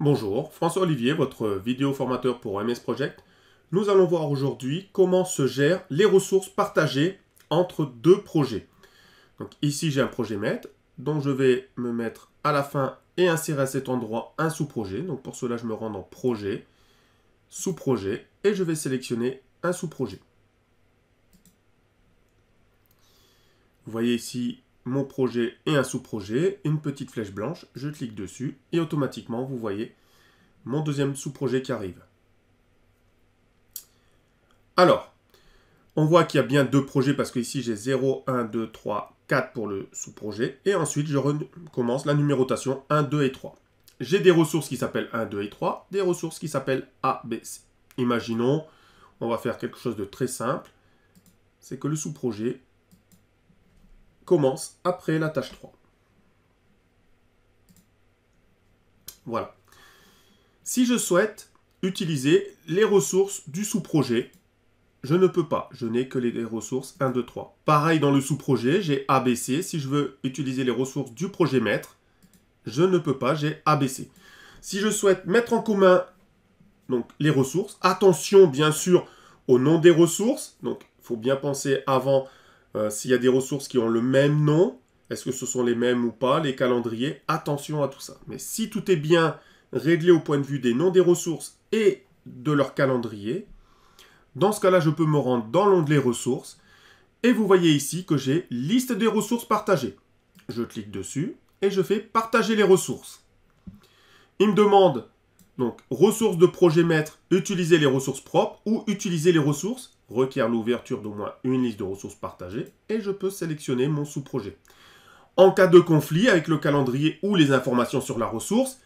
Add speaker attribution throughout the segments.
Speaker 1: Bonjour, François Olivier, votre vidéo formateur pour MS Project. Nous allons voir aujourd'hui comment se gèrent les ressources partagées entre deux projets. Donc ici j'ai un projet maître dont je vais me mettre à la fin et insérer à cet endroit un sous-projet. Donc pour cela je me rends dans projet, sous-projet et je vais sélectionner un sous-projet. Vous voyez ici mon projet et un sous-projet, une petite flèche blanche, je clique dessus et automatiquement vous voyez mon deuxième sous-projet qui arrive. Alors, on voit qu'il y a bien deux projets parce que ici j'ai 0, 1, 2, 3, 4 pour le sous-projet et ensuite je recommence la numérotation 1, 2 et 3. J'ai des ressources qui s'appellent 1, 2 et 3, des ressources qui s'appellent A, B, C. Imaginons, on va faire quelque chose de très simple, c'est que le sous-projet, commence après la tâche 3. Voilà. Si je souhaite utiliser les ressources du sous-projet, je ne peux pas. Je n'ai que les ressources 1, 2, 3. Pareil dans le sous-projet, j'ai ABC. Si je veux utiliser les ressources du projet maître, je ne peux pas, j'ai ABC. Si je souhaite mettre en commun donc, les ressources, attention bien sûr au nom des ressources, donc il faut bien penser avant euh, s'il y a des ressources qui ont le même nom, est-ce que ce sont les mêmes ou pas, les calendriers, attention à tout ça. Mais si tout est bien réglé au point de vue des noms des ressources et de leur calendrier, dans ce cas-là, je peux me rendre dans l'onglet ressources et vous voyez ici que j'ai liste des ressources partagées. Je clique dessus et je fais partager les ressources. Il me demande donc, ressources de projet maître, utiliser les ressources propres ou utiliser les ressources requiert l'ouverture d'au moins une liste de ressources partagées et je peux sélectionner mon sous-projet. En cas de conflit avec le calendrier ou les informations sur la ressource,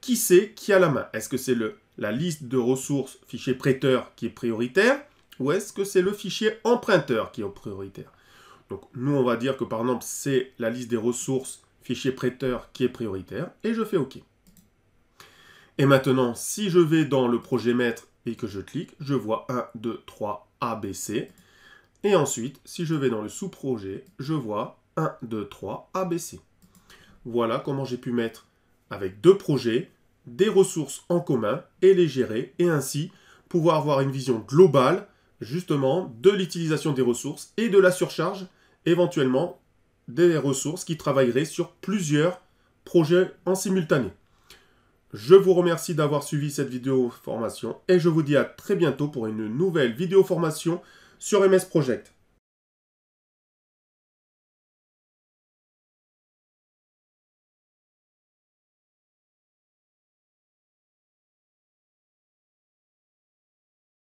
Speaker 1: qui sait qui a la main Est-ce que c'est la liste de ressources fichier prêteur qui est prioritaire ou est-ce que c'est le fichier emprunteur qui est prioritaire Donc nous, on va dire que par exemple, c'est la liste des ressources fichier prêteur qui est prioritaire et je fais OK. Et maintenant, si je vais dans le projet maître et que je clique, je vois 1, 2, 3, ABC. Et ensuite, si je vais dans le sous-projet, je vois 1, 2, 3, ABC. Voilà comment j'ai pu mettre avec deux projets des ressources en commun et les gérer et ainsi pouvoir avoir une vision globale justement de l'utilisation des ressources et de la surcharge éventuellement des ressources qui travailleraient sur plusieurs projets en simultané. Je vous remercie d'avoir suivi cette vidéo formation et je vous dis à très bientôt pour une nouvelle vidéo formation sur MS Project.